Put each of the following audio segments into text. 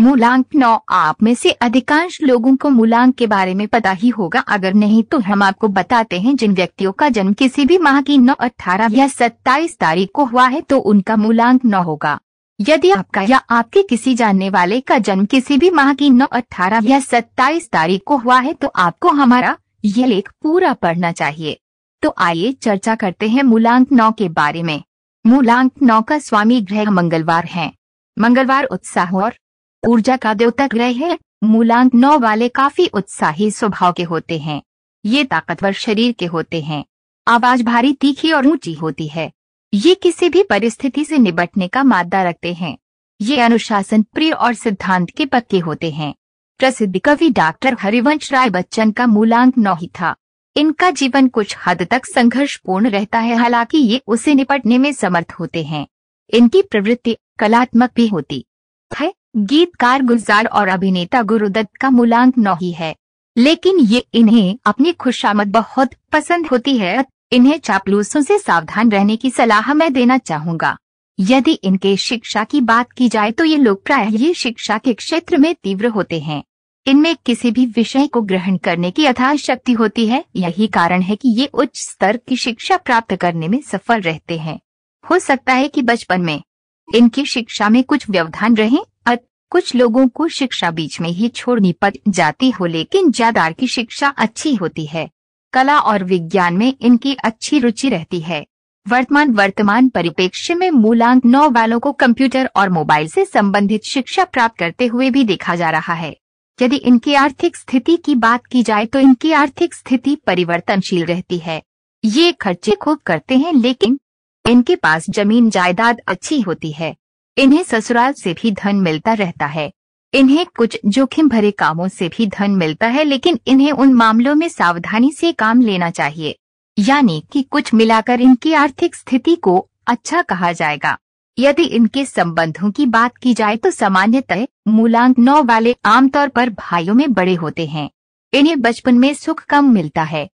मूलांक नौ आप में से अधिकांश लोगों को मूलांक के बारे में पता ही होगा अगर नहीं तो हम आपको बताते हैं जिन व्यक्तियों का जन्म किसी भी माह की नौ अठारह या सत्ताईस तारीख को हुआ है तो उनका मूलांक नौ होगा यदि आपका या आपके किसी जानने वाले का जन्म किसी भी माह की नौ अठारह या सत्ताईस तारीख को हुआ है तो आपको हमारा ये लेख पूरा पढ़ना चाहिए तो आइए चर्चा करते हैं मूलांक नौ के बारे में मूलांक नौ का स्वामी ग्रह मंगलवार है मंगलवार उत्साह और ऊर्जा का द्योतक ग्रह है मूलांक नौ वाले काफी उत्साही स्वभाव के होते हैं ये ताकतवर शरीर के होते हैं आवाज भारी तीखी और ऊंची होती है ये किसी भी परिस्थिति से निपटने का मादा रखते हैं ये अनुशासन प्रिय और सिद्धांत के पक्के होते हैं प्रसिद्ध कवि डॉक्टर हरिवंश राय बच्चन का मूलांक नौ ही था इनका जीवन कुछ हद तक संघर्षपूर्ण रहता है हालांकि ये उसे निपटने में समर्थ होते हैं इनकी प्रवृत्ति कलात्मक भी होती है गीतकार गुलजार और अभिनेता गुरुदत्त का मूलांक ही है लेकिन ये इन्हें अपनी खुशामद बहुत पसंद होती है इन्हें चापलूसों से सावधान रहने की सलाह मैं देना चाहूँगा यदि इनके शिक्षा की बात की जाए तो ये लोग प्राय ये शिक्षा के क्षेत्र में तीव्र होते हैं इनमें किसी भी विषय को ग्रहण करने की शक्ति होती है यही कारण है कि ये उच्च स्तर की शिक्षा प्राप्त करने में सफल रहते हैं हो सकता है कि बचपन में इनकी शिक्षा में कुछ व्यवधान रहे कुछ लोगों को शिक्षा बीच में ही छोड़नी पड़ जाती हो लेकिन जादार की शिक्षा अच्छी होती है कला और विज्ञान में इनकी अच्छी रुचि रहती है वर्तमान वर्तमान परिप्रेक्ष्य में मूलांक नौ वालों को कंप्यूटर और मोबाइल से संबंधित शिक्षा प्राप्त करते हुए भी देखा जा रहा है यदि इनकी आर्थिक स्थिति की बात की जाए तो इनकी आर्थिक स्थिति परिवर्तनशील रहती है ये खर्चे खूब करते हैं लेकिन इनके पास जमीन जायदाद अच्छी होती है इन्हें ससुराल से भी धन मिलता रहता है इन्हें कुछ जोखिम भरे कामों से भी धन मिलता है लेकिन इन्हें उन मामलों में सावधानी से काम लेना चाहिए यानी कि कुछ मिलाकर इनकी आर्थिक स्थिति को अच्छा कहा जाएगा यदि इनके संबंधों की बात की जाए तो सामान्यतः मूलांक नौ वाले आमतौर पर भाइयों में बड़े होते हैं इन्हें बचपन में सुख कम मिलता है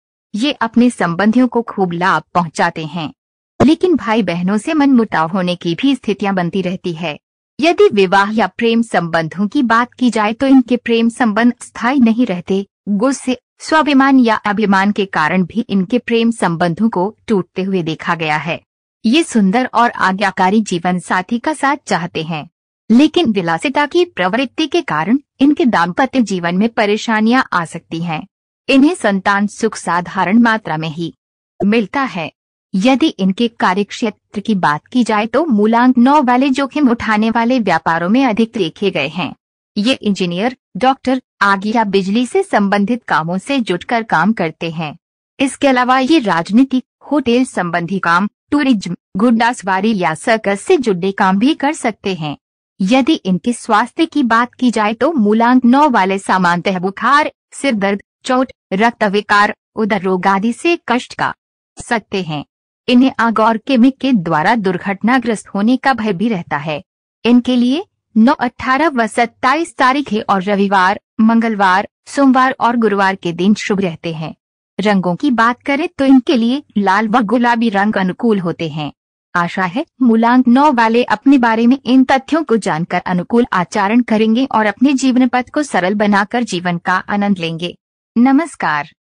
ये अपने संबंधियों को खूब लाभ पहुँचाते हैं लेकिन भाई बहनों से मनमुटाव होने की भी स्थितियां बनती रहती है यदि विवाह या प्रेम संबंधों की बात की जाए तो इनके प्रेम संबंध स्थायी नहीं रहते गुस्से स्वाभिमान या अभिमान के कारण भी इनके प्रेम संबंधों को टूटते हुए देखा गया है ये सुंदर और आज्ञाकारी जीवन साथी का साथ चाहते हैं लेकिन विलासिता की प्रवृत्ति के कारण इनके दाम्पत्य जीवन में परेशानियां आ सकती हैं। इन्हें संतान सुख साधारण मात्रा में ही मिलता है यदि इनके कार्यक्षेत्र की बात की जाए तो मूलांक नौ वाले जोखिम उठाने वाले व्यापारों में अधिक देखे गए हैं ये इंजीनियर डॉक्टर आग या बिजली से संबंधित कामों से जुटकर काम करते हैं इसके अलावा ये राजनीति होटल संबंधी काम टूरिज्म गुंडा सवारी या सर्कस से जुड़े काम भी कर सकते हैं यदि इनके स्वास्थ्य की बात की जाए तो मूलांक नौ वाले तह बुखार सिर दर्द चोट रक्त विकार उदर रोग आदि से कष्ट का सकते हैं इन्हें आग और केमिक के द्वारा दुर्घटनाग्रस्त होने का भय भी रहता है इनके लिए नौ अठारह व सत्ताईस तारीख और रविवार मंगलवार सोमवार और गुरुवार के दिन शुभ रहते हैं रंगों की बात करें तो इनके लिए लाल व गुलाबी रंग अनुकूल होते हैं आशा है मूलांक नौ वाले अपने बारे में इन तथ्यों को जानकर अनुकूल आचरण करेंगे और अपने जीवन पथ को सरल बनाकर जीवन का आनंद लेंगे नमस्कार